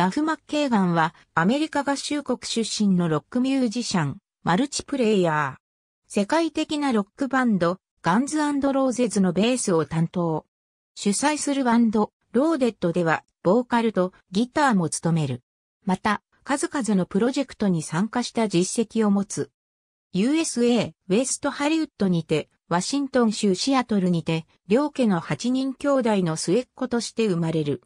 ダフ・マッケーガンはアメリカ合衆国出身のロックミュージシャン、マルチプレイヤー。世界的なロックバンド、ガンズローゼズのベースを担当。主催するバンド、ローデッドでは、ボーカルとギターも務める。また、数々のプロジェクトに参加した実績を持つ。USA、ウェストハリウッドにて、ワシントン州シアトルにて、両家の8人兄弟の末っ子として生まれる。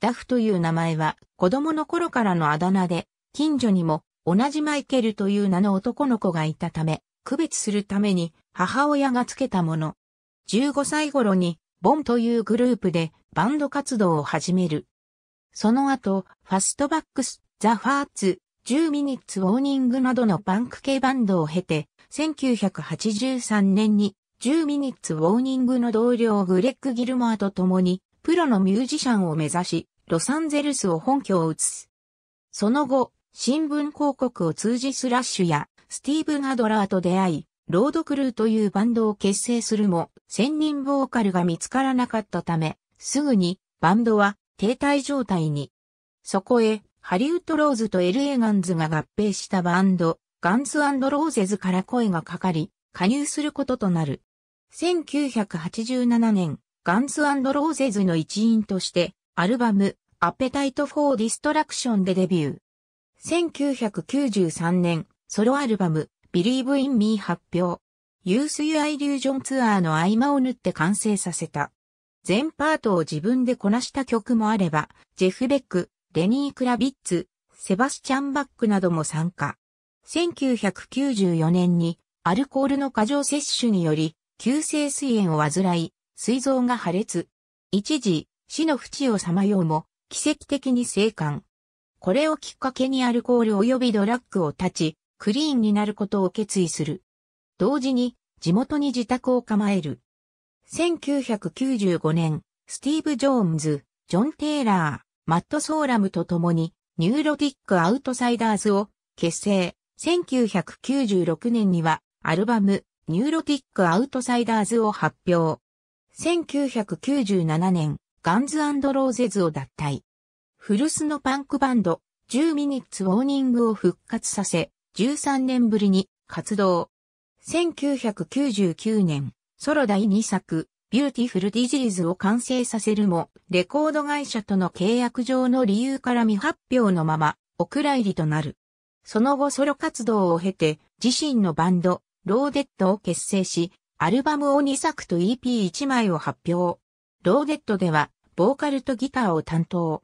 ダフという名前は子供の頃からのあだ名で、近所にも同じマイケルという名の男の子がいたため、区別するために母親がつけたもの。15歳頃にボンというグループでバンド活動を始める。その後、ファストバックス、ザ・ファーツ、10ミニッツ・ウォーニングなどのパンク系バンドを経て、1983年に10ミニッツ・ウォーニングの同僚グレッグ・ギルモアと共にプロのミュージシャンを目指し、ロサンゼルスを本拠を移す。その後、新聞広告を通じスラッシュやスティーブ・ガドラーと出会い、ロードクルーというバンドを結成するも、専任ボーカルが見つからなかったため、すぐにバンドは停滞状態に。そこへ、ハリウッド・ローズと LA ガンズが合併したバンド、ガンズローゼズから声がかかり、加入することとなる。1987年、ガンズローゼズの一員として、アルバム、アペタイト・フォー・ディストラクションでデビュー。1993年、ソロアルバム、Believe in Me 発表。ユース・ユア・イリュージョンツアーの合間を縫って完成させた。全パートを自分でこなした曲もあれば、ジェフ・ベック、レニー・クラビッツ、セバスチャン・バックなども参加。1994年にアルコールの過剰摂取により急性膵炎を患い、膵臓が破裂。一時、死の淵をさまようも、奇跡的に生還。これをきっかけにアルコール及びドラッグを断ち、クリーンになることを決意する。同時に、地元に自宅を構える。1995年、スティーブ・ジョーンズ、ジョン・テイラー、マット・ソーラムと共に、ニューロティック・アウトサイダーズを結成。1996年には、アルバム、ニューロティック・アウトサイダーズを発表。1997年、ガンズローゼズを脱退。古巣のパンクバンド、10ミニッツウォーニングを復活させ、13年ぶりに活動。1999年、ソロ第2作、ビューティフルディジーズを完成させるも、レコード会社との契約上の理由から未発表のまま、お蔵入りとなる。その後ソロ活動を経て、自身のバンド、ローデッドを結成し、アルバムを2作と EP1 枚を発表。ローデッドでは、ボーカルとギターを担当。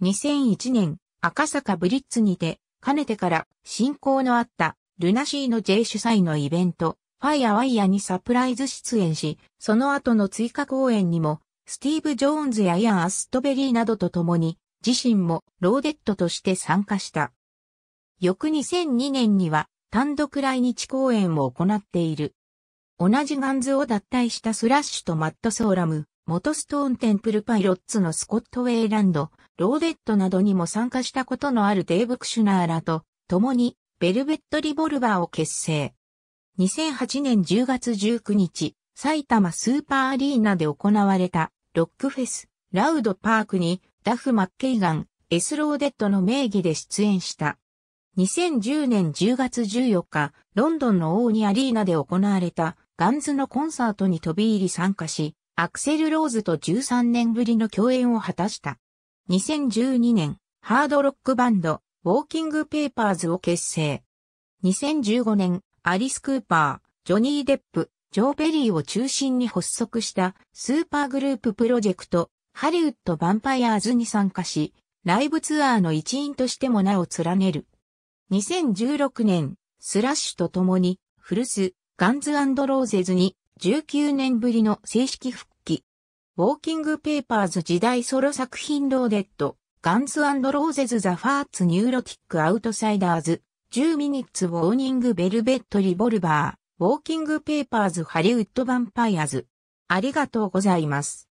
2001年、赤坂ブリッツにて、かねてから親交のあったルナシーの J 主催のイベント、ファイアワイヤにサプライズ出演し、その後の追加公演にも、スティーブ・ジョーンズやイアン・アストベリーなどと共に、自身もローデッドとして参加した。翌2002年には単独来日公演を行っている。同じガンズを脱退したスラッシュとマット・ソーラム、元ストーンテンプルパイロッツのスコット・ウェイランド、ローデットなどにも参加したことのあるデーブ・クシュナーらと、共に、ベルベット・リボルバーを結成。2008年10月19日、埼玉スーパーアリーナで行われた、ロックフェス、ラウドパークに、ダフ・マッケイガン、エス・ローデットの名義で出演した。2010年10月14日、ロンドンのオーニアリーナで行われた、ガンズのコンサートに飛び入り参加し、アクセル・ローズと13年ぶりの共演を果たした。2012年、ハードロックバンド、ウォーキング・ペーパーズを結成。2015年、アリス・クーパー、ジョニー・デップ、ジョー・ベリーを中心に発足したスーパーグループプロジェクト、ハリウッド・ヴァンパイアーズに参加し、ライブツアーの一員としても名を連ねる。2016年、スラッシュと共に、フルス、ガンズローゼズに19年ぶりの正式復帰。ウォーキングペーパーズ時代ソロ作品ローデッド、ガンズローゼズザファーツニューロティックアウトサイダーズ、10ミニッツウォーニングベルベットリボルバー、ウォーキングペーパーズハリウッドヴァンパイアズ。ありがとうございます。